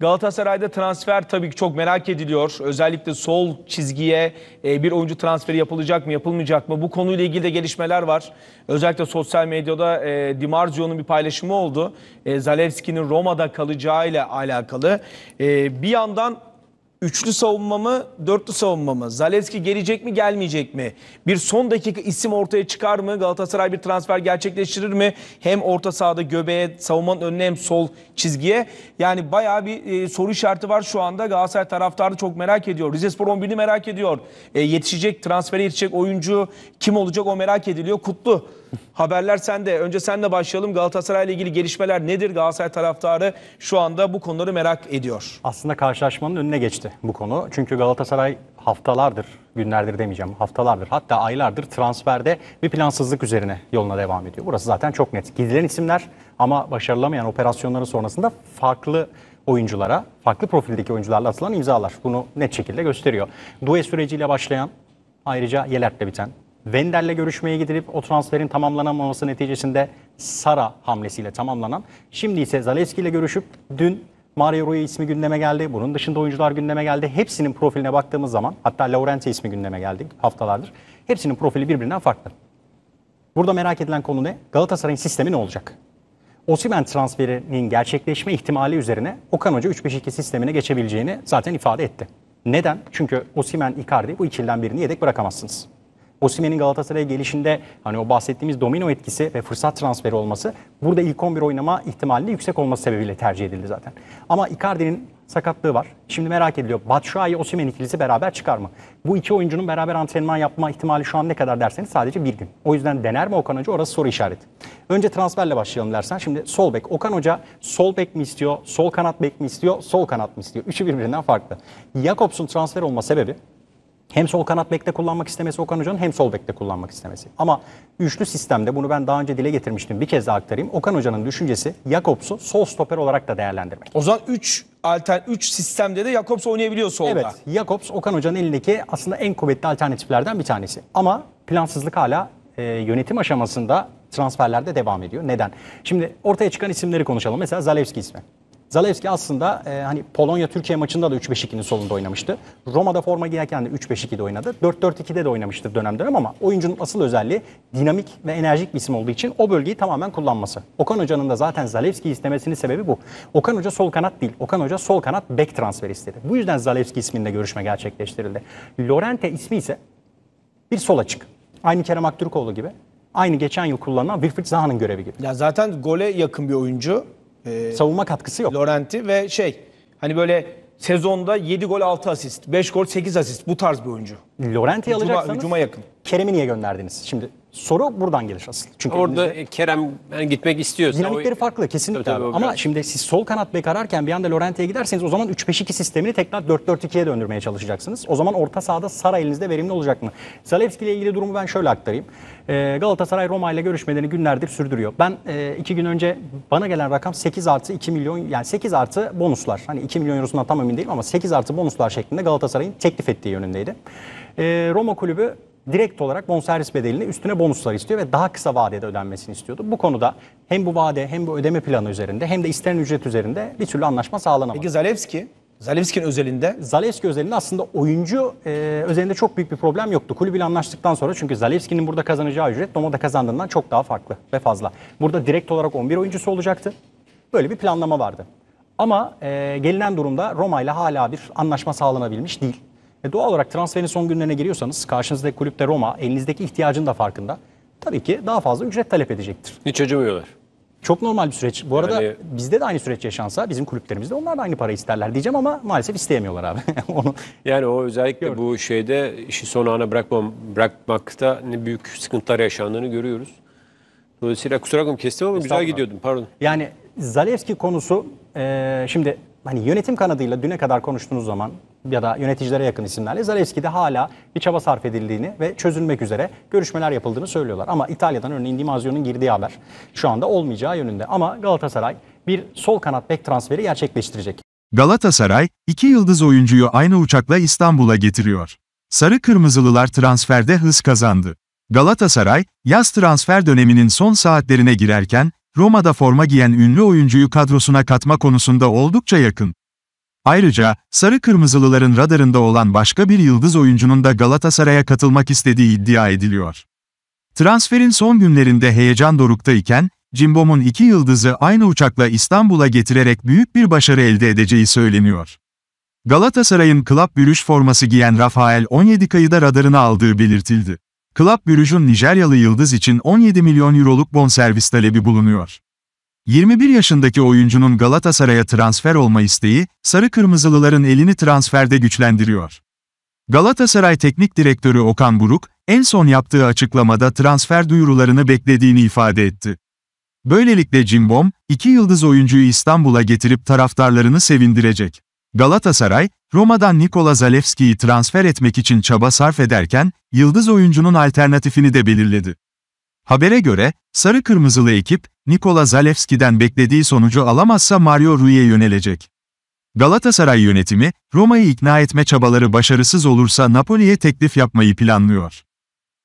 Galatasaray'da transfer tabii ki çok merak ediliyor. Özellikle sol çizgiye e, bir oyuncu transferi yapılacak mı yapılmayacak mı? Bu konuyla ilgili de gelişmeler var. Özellikle sosyal medyada e, bir paylaşımı oldu. E, Zalewski'nin Roma'da kalacağıyla alakalı. E, bir yandan Üçlü savunma mı, dörtlü savunma mı? Zaleski gelecek mi, gelmeyecek mi? Bir son dakika isim ortaya çıkar mı? Galatasaray bir transfer gerçekleştirir mi? Hem orta sahada göbeğe, savunmanın önüne hem sol çizgiye. Yani bayağı bir e, soru işareti var şu anda. Galatasaray taraftarı çok merak ediyor. Rizespor 11'ini merak ediyor. E, yetişecek, transfere yetişecek oyuncu kim olacak o merak ediliyor. Kutlu Haberler sende. Önce senle başlayalım. Galatasaray ile ilgili gelişmeler nedir? Galatasaray taraftarı şu anda bu konuları merak ediyor. Aslında karşılaşmanın önüne geçti bu konu. Çünkü Galatasaray haftalardır, günlerdir demeyeceğim, haftalardır hatta aylardır transferde bir plansızlık üzerine yoluna devam ediyor. Burası zaten çok net. Gidilen isimler ama başarılamayan operasyonların sonrasında farklı oyunculara, farklı profildeki oyuncularla atılan imzalar. Bunu net şekilde gösteriyor. Due süreciyle başlayan, ayrıca Yelert'le biten Wendel'le görüşmeye gidilip o transferin tamamlanamaması neticesinde Sara hamlesiyle tamamlanan. Şimdi ise Zaleski ile görüşüp dün Mario Rui ismi gündeme geldi. Bunun dışında oyuncular gündeme geldi. Hepsinin profiline baktığımız zaman hatta Laurenti ismi gündeme geldi haftalardır. Hepsinin profili birbirinden farklı. Burada merak edilen konu ne? Galatasaray'ın sistemi ne olacak? Osimen transferinin gerçekleşme ihtimali üzerine Okan Hoca 3-5-2 sistemine geçebileceğini zaten ifade etti. Neden? Çünkü Osimen, Icardi bu ikilden birini yedek bırakamazsınız. Osimen'in Galatasaray'a gelişinde hani o bahsettiğimiz domino etkisi ve fırsat transferi olması burada ilk 11 oynama ihtimali yüksek olması sebebiyle tercih edildi zaten. Ama Icardi'nin sakatlığı var. Şimdi merak ediliyor. Batshuayi Osimen ikilisi beraber çıkar mı? Bu iki oyuncunun beraber antrenman yapma ihtimali şu an ne kadar derseniz sadece bir gün. O yüzden dener mi Okan Hoca? Orası soru işareti. Önce transferle başlayalım dersen. Şimdi sol bek. Okan Hoca sol bek mi istiyor? Sol kanat bek mi istiyor? Sol kanat mı istiyor? Üçü birbirinden farklı. Jakobs'un transfer olma sebebi hem sol kanat bekte kullanmak istemesi Okan Hoca'nın hem sol bekte kullanmak istemesi. Ama üçlü sistemde bunu ben daha önce dile getirmiştim. Bir kez daha aktarayım. Okan Hoca'nın düşüncesi Jakobs'u sol stoper olarak da değerlendirmek. O zaman 3 altern 3 sistemde de Jakobs oynayabiliyor solda. Evet. Jakobs Okan Hoca'nın elindeki aslında en kuvvetli alternatiflerden bir tanesi. Ama plansızlık hala e, yönetim aşamasında transferlerde devam ediyor. Neden? Şimdi ortaya çıkan isimleri konuşalım. Mesela Zalewski ismi. Zalewski aslında e, hani Polonya-Türkiye maçında da 3-5-2'nin solunda oynamıştı. Roma'da forma giyerken de 3-5-2'de oynadı. 4-4-2'de de oynamıştı dönem dönem ama oyuncunun asıl özelliği dinamik ve enerjik bir isim olduğu için o bölgeyi tamamen kullanması. Okan Hoca'nın da zaten Zalewski istemesinin sebebi bu. Okan Hoca sol kanat değil. Okan Hoca sol kanat bek transfer istedi. Bu yüzden Zalewski isminde görüşme gerçekleştirildi. Lorente ismi ise bir sol açık. Aynı Kerem Aktürkoğlu gibi. Aynı geçen yıl kullanılan Wilfried Zaha'nın görevi gibi. Ya zaten gole yakın bir oyuncu. Ee, Savunma katkısı yok. Lorenti ve şey hani böyle sezonda 7 gol 6 asist, 5 gol 8 asist bu tarz bir oyuncu. Laurenti'yi hücuma, alacaksanız hücuma yakın. Kerem'i niye gönderdiniz? Şimdi soru buradan gelir asıl. Çünkü Orada elinizde, Kerem ben gitmek istiyorsa. Dinamikleri o, farklı kesinlikle. Tabii, tabii, Ama biraz. şimdi siz sol kanat bek ararken bir anda Lorenti'ye giderseniz o zaman 3-5-2 sistemini tekrar 4-4-2'ye döndürmeye çalışacaksınız. O zaman orta sahada Sara elinizde verimli olacak mı? Zalewski ile ilgili durumu ben şöyle aktarayım. Ee, Galatasaray Roma ile görüşmelerini günlerdir sürdürüyor. Ben e, iki gün önce bana gelen rakam 8 artı 2 milyon yani 8 artı bonuslar. Hani 2 milyon eurosundan tam emin değilim ama 8 artı bonuslar şeklinde Galatasaray'ın teklif ettiği yönündeydi. Ee, Roma kulübü direkt olarak bonservis bedelini üstüne bonuslar istiyor ve daha kısa vadede ödenmesini istiyordu. Bu konuda hem bu vade hem bu ödeme planı üzerinde hem de istenen ücret üzerinde bir türlü anlaşma sağlanamadı. Peki Zalewski? Zalewski'nin özelinde? Zalewski özelinde aslında oyuncu e, özelinde çok büyük bir problem yoktu. Kulübüyle anlaştıktan sonra çünkü Zalewski'nin burada kazanacağı ücret Roma'da kazandığından çok daha farklı ve fazla. Burada direkt olarak 11 oyuncusu olacaktı. Böyle bir planlama vardı. Ama e, gelinen durumda Roma ile hala bir anlaşma sağlanabilmiş değil. E doğal olarak transferin son günlerine giriyorsanız karşınızdaki kulüpte Roma elinizdeki ihtiyacın da farkında. Tabii ki daha fazla ücret talep edecektir. Hiç acımıyorlar. Çok normal bir süreç. Bu arada yani... bizde de aynı süreç yaşansa bizim kulüplerimizde onlar da aynı para isterler diyeceğim ama maalesef isteyemiyorlar abi. Onu Yani o özellikle gördüm. bu şeyde işi son ana bırakmam, bırakmakta ne büyük sıkıntılar yaşandığını görüyoruz. Dolayısıyla kusura bakmayın kestim ama güzel gidiyordum pardon. Yani Zalewski konusu e, şimdi hani yönetim kanadıyla düne kadar konuştuğunuz zaman ya da yöneticilere yakın isimlerle Zalewski'de hala bir çaba sarf edildiğini ve çözülmek üzere görüşmeler yapıldığını söylüyorlar. Ama İtalya'dan örneğin Di Mazzio'nun girdiği haber şu anda olmayacağı yönünde. Ama Galatasaray bir sol kanat bek transferi gerçekleştirecek. Galatasaray, iki yıldız oyuncuyu aynı uçakla İstanbul'a getiriyor. Sarı Kırmızılılar transferde hız kazandı. Galatasaray, yaz transfer döneminin son saatlerine girerken, Roma'da forma giyen ünlü oyuncuyu kadrosuna katma konusunda oldukça yakın. Ayrıca, Sarı Kırmızılıların radarında olan başka bir yıldız oyuncunun da Galatasaray'a katılmak istediği iddia ediliyor. Transferin son günlerinde heyecan doruktayken, Cimbom'un iki yıldızı aynı uçakla İstanbul'a getirerek büyük bir başarı elde edeceği söyleniyor. Galatasaray'ın klap bürüş forması giyen Rafael 17 kayıda radarına aldığı belirtildi. Club Brugge'un Nijeryalı yıldız için 17 milyon euroluk bonservis talebi bulunuyor. 21 yaşındaki oyuncunun Galatasaray'a transfer olma isteği, sarı kırmızılıların elini transferde güçlendiriyor. Galatasaray Teknik Direktörü Okan Buruk, en son yaptığı açıklamada transfer duyurularını beklediğini ifade etti. Böylelikle Cimbom, iki yıldız oyuncuyu İstanbul'a getirip taraftarlarını sevindirecek. Galatasaray, Roma'dan Nikola Zalewski'yi transfer etmek için çaba sarf ederken, yıldız oyuncunun alternatifini de belirledi. Habere göre, Sarı Kırmızılı ekip, Nikola Zalewski'den beklediği sonucu alamazsa Mario Rui'ye yönelecek. Galatasaray yönetimi, Roma'yı ikna etme çabaları başarısız olursa Napoli'ye teklif yapmayı planlıyor.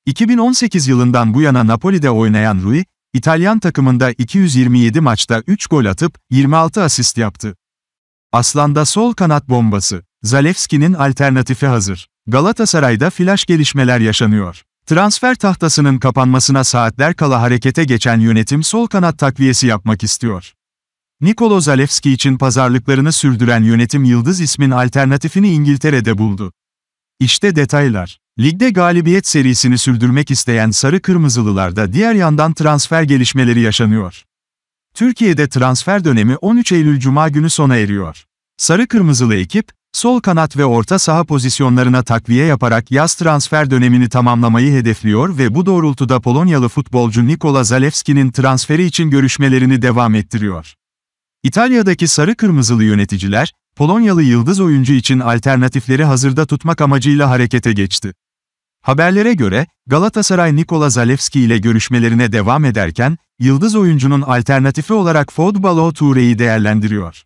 2018 yılından bu yana Napoli'de oynayan Rui, İtalyan takımında 227 maçta 3 gol atıp 26 asist yaptı. Aslan'da sol kanat bombası. Zalewski'nin alternatifi hazır. Galatasaray'da flaş gelişmeler yaşanıyor. Transfer tahtasının kapanmasına saatler kala harekete geçen yönetim sol kanat takviyesi yapmak istiyor. Nikolo Zalewski için pazarlıklarını sürdüren yönetim Yıldız ismin alternatifini İngiltere'de buldu. İşte detaylar. Ligde galibiyet serisini sürdürmek isteyen Sarı Kırmızılılarda diğer yandan transfer gelişmeleri yaşanıyor. Türkiye'de transfer dönemi 13 Eylül Cuma günü sona eriyor. Sarı Kırmızılı ekip, Sol kanat ve orta saha pozisyonlarına takviye yaparak yaz transfer dönemini tamamlamayı hedefliyor ve bu doğrultuda Polonyalı futbolcu Nikola Zalewski'nin transferi için görüşmelerini devam ettiriyor. İtalya'daki sarı kırmızılı yöneticiler, Polonyalı yıldız oyuncu için alternatifleri hazırda tutmak amacıyla harekete geçti. Haberlere göre, Galatasaray Nikola Zalewski ile görüşmelerine devam ederken, yıldız oyuncunun alternatifi olarak Fodbalo Toure'yi değerlendiriyor.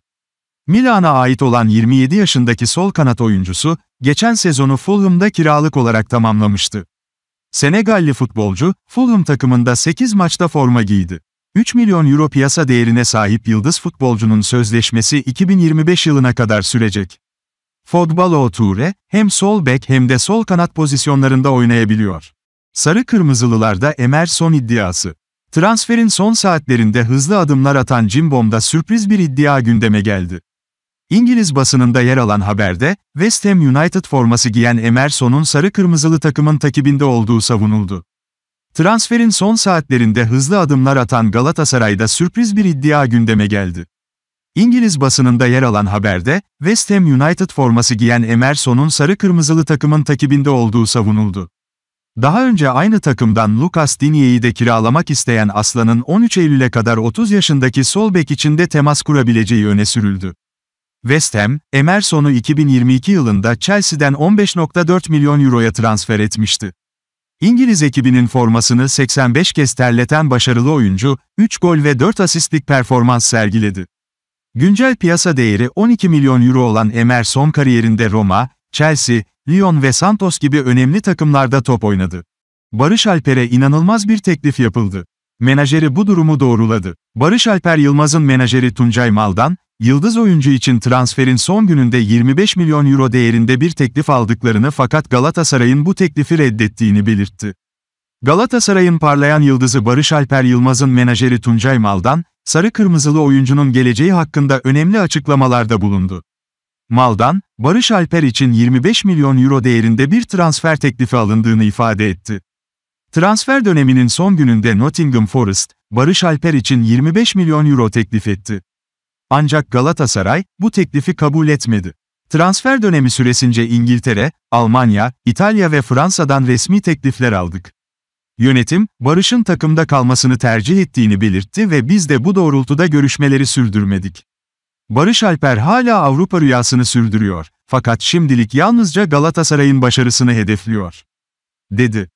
Milan'a ait olan 27 yaşındaki sol kanat oyuncusu, geçen sezonu Fulham'da kiralık olarak tamamlamıştı. Senegalli futbolcu, Fulham takımında 8 maçta forma giydi. 3 milyon euro piyasa değerine sahip yıldız futbolcunun sözleşmesi 2025 yılına kadar sürecek. Fodbalo Ture, hem sol bek hem de sol kanat pozisyonlarında oynayabiliyor. Sarı Kırmızılılarda Emerson iddiası. Transferin son saatlerinde hızlı adımlar atan Cimbom'da sürpriz bir iddia gündeme geldi. İngiliz basınında yer alan haberde, West Ham United forması giyen Emerson'un sarı-kırmızılı takımın takibinde olduğu savunuldu. Transferin son saatlerinde hızlı adımlar atan Galatasaray'da sürpriz bir iddia gündeme geldi. İngiliz basınında yer alan haberde, West Ham United forması giyen Emerson'un sarı-kırmızılı takımın takibinde olduğu savunuldu. Daha önce aynı takımdan Lucas Digne'yi de kiralamak isteyen Aslan'ın 13 Eylül'e kadar 30 yaşındaki sol bek içinde temas kurabileceği öne sürüldü. West Ham, Emerson'u 2022 yılında Chelsea'den 15.4 milyon euroya transfer etmişti. İngiliz ekibinin formasını 85 kez terleten başarılı oyuncu, 3 gol ve 4 asistlik performans sergiledi. Güncel piyasa değeri 12 milyon euro olan Emerson kariyerinde Roma, Chelsea, Lyon ve Santos gibi önemli takımlarda top oynadı. Barış Alper'e inanılmaz bir teklif yapıldı. Menajeri bu durumu doğruladı. Barış Alper Yılmaz'ın menajeri Tuncay Maldan, Yıldız oyuncu için transferin son gününde 25 milyon euro değerinde bir teklif aldıklarını fakat Galatasaray'ın bu teklifi reddettiğini belirtti. Galatasaray'ın parlayan yıldızı Barış Alper Yılmaz'ın menajeri Tuncay Mal'dan, sarı kırmızılı oyuncunun geleceği hakkında önemli açıklamalarda bulundu. Mal'dan, Barış Alper için 25 milyon euro değerinde bir transfer teklifi alındığını ifade etti. Transfer döneminin son gününde Nottingham Forest, Barış Alper için 25 milyon euro teklif etti. Ancak Galatasaray, bu teklifi kabul etmedi. Transfer dönemi süresince İngiltere, Almanya, İtalya ve Fransa'dan resmi teklifler aldık. Yönetim, Barış'ın takımda kalmasını tercih ettiğini belirtti ve biz de bu doğrultuda görüşmeleri sürdürmedik. Barış Alper hala Avrupa rüyasını sürdürüyor, fakat şimdilik yalnızca Galatasaray'ın başarısını hedefliyor. Dedi.